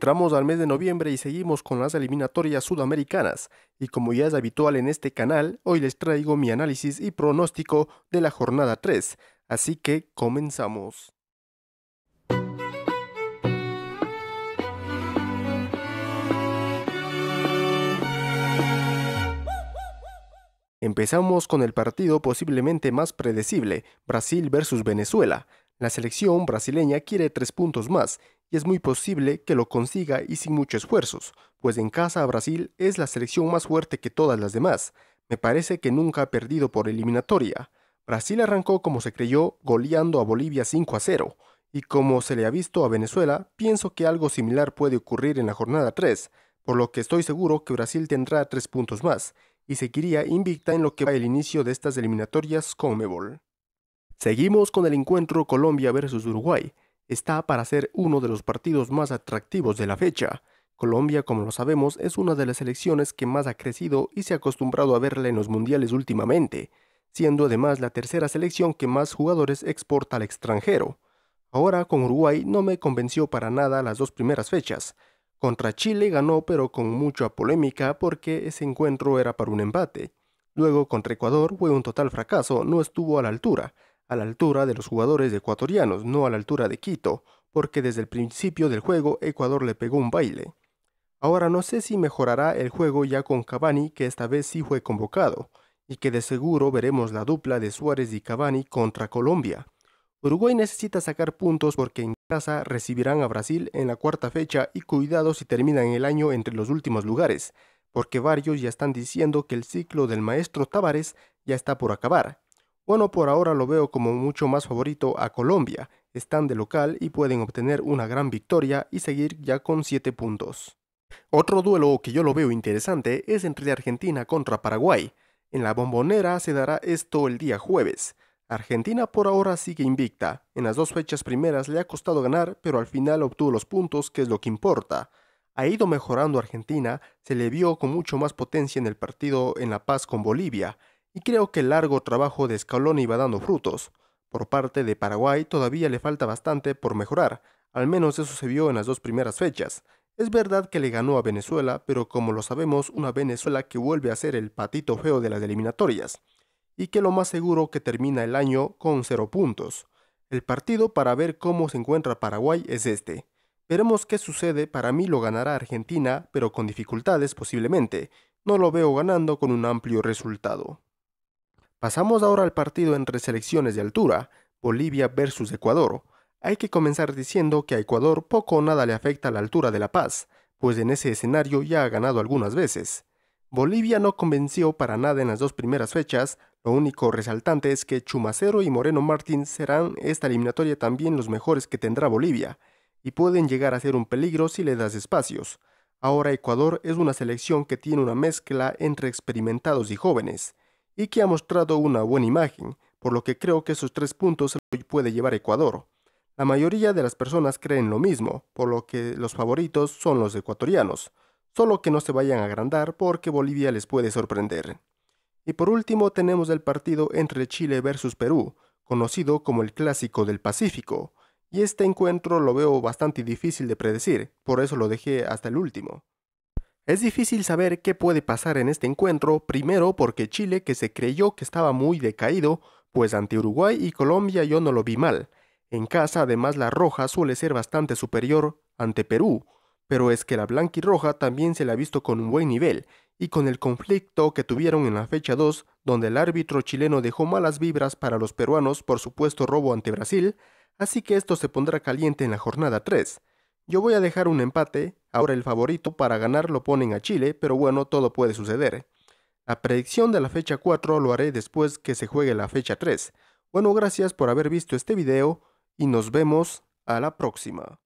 Entramos al mes de noviembre y seguimos con las eliminatorias sudamericanas, y como ya es habitual en este canal, hoy les traigo mi análisis y pronóstico de la jornada 3, así que comenzamos. Empezamos con el partido posiblemente más predecible, Brasil versus Venezuela, la selección brasileña quiere tres puntos más y es muy posible que lo consiga y sin muchos esfuerzos, pues en casa a Brasil es la selección más fuerte que todas las demás. Me parece que nunca ha perdido por eliminatoria. Brasil arrancó como se creyó, goleando a Bolivia 5 a 0, y como se le ha visto a Venezuela, pienso que algo similar puede ocurrir en la jornada 3, por lo que estoy seguro que Brasil tendrá 3 puntos más, y seguiría invicta en lo que va el inicio de estas eliminatorias con Mebol. Seguimos con el encuentro Colombia versus Uruguay. Está para ser uno de los partidos más atractivos de la fecha. Colombia, como lo sabemos, es una de las selecciones que más ha crecido y se ha acostumbrado a verla en los mundiales últimamente, siendo además la tercera selección que más jugadores exporta al extranjero. Ahora con Uruguay no me convenció para nada las dos primeras fechas. Contra Chile ganó pero con mucha polémica porque ese encuentro era para un empate. Luego contra Ecuador fue un total fracaso, no estuvo a la altura a la altura de los jugadores ecuatorianos, no a la altura de Quito, porque desde el principio del juego Ecuador le pegó un baile. Ahora no sé si mejorará el juego ya con Cavani, que esta vez sí fue convocado, y que de seguro veremos la dupla de Suárez y Cavani contra Colombia. Uruguay necesita sacar puntos porque en casa recibirán a Brasil en la cuarta fecha y cuidado si terminan el año entre los últimos lugares, porque varios ya están diciendo que el ciclo del maestro Tavares ya está por acabar. Bueno, por ahora lo veo como mucho más favorito a Colombia. Están de local y pueden obtener una gran victoria y seguir ya con 7 puntos. Otro duelo que yo lo veo interesante es entre Argentina contra Paraguay. En la bombonera se dará esto el día jueves. Argentina por ahora sigue invicta. En las dos fechas primeras le ha costado ganar, pero al final obtuvo los puntos, que es lo que importa. Ha ido mejorando Argentina, se le vio con mucho más potencia en el partido en La Paz con Bolivia y creo que el largo trabajo de Scaloni va dando frutos. Por parte de Paraguay todavía le falta bastante por mejorar, al menos eso se vio en las dos primeras fechas. Es verdad que le ganó a Venezuela, pero como lo sabemos, una Venezuela que vuelve a ser el patito feo de las eliminatorias, y que lo más seguro que termina el año con cero puntos. El partido para ver cómo se encuentra Paraguay es este. Veremos qué sucede, para mí lo ganará Argentina, pero con dificultades posiblemente. No lo veo ganando con un amplio resultado. Pasamos ahora al partido entre selecciones de altura, Bolivia versus Ecuador. Hay que comenzar diciendo que a Ecuador poco o nada le afecta la altura de La Paz, pues en ese escenario ya ha ganado algunas veces. Bolivia no convenció para nada en las dos primeras fechas, lo único resaltante es que Chumacero y Moreno Martín serán esta eliminatoria también los mejores que tendrá Bolivia, y pueden llegar a ser un peligro si le das espacios. Ahora Ecuador es una selección que tiene una mezcla entre experimentados y jóvenes y que ha mostrado una buena imagen, por lo que creo que esos tres puntos puede llevar Ecuador. La mayoría de las personas creen lo mismo, por lo que los favoritos son los ecuatorianos, solo que no se vayan a agrandar porque Bolivia les puede sorprender. Y por último tenemos el partido entre Chile versus Perú, conocido como el Clásico del Pacífico, y este encuentro lo veo bastante difícil de predecir, por eso lo dejé hasta el último. Es difícil saber qué puede pasar en este encuentro, primero porque Chile, que se creyó que estaba muy decaído, pues ante Uruguay y Colombia yo no lo vi mal. En casa además la roja suele ser bastante superior ante Perú, pero es que la blanca y roja también se la ha visto con un buen nivel, y con el conflicto que tuvieron en la fecha 2, donde el árbitro chileno dejó malas vibras para los peruanos por supuesto robo ante Brasil, así que esto se pondrá caliente en la jornada 3. Yo voy a dejar un empate, ahora el favorito para ganar lo ponen a Chile, pero bueno, todo puede suceder. ¿eh? La predicción de la fecha 4 lo haré después que se juegue la fecha 3. Bueno, gracias por haber visto este video y nos vemos a la próxima.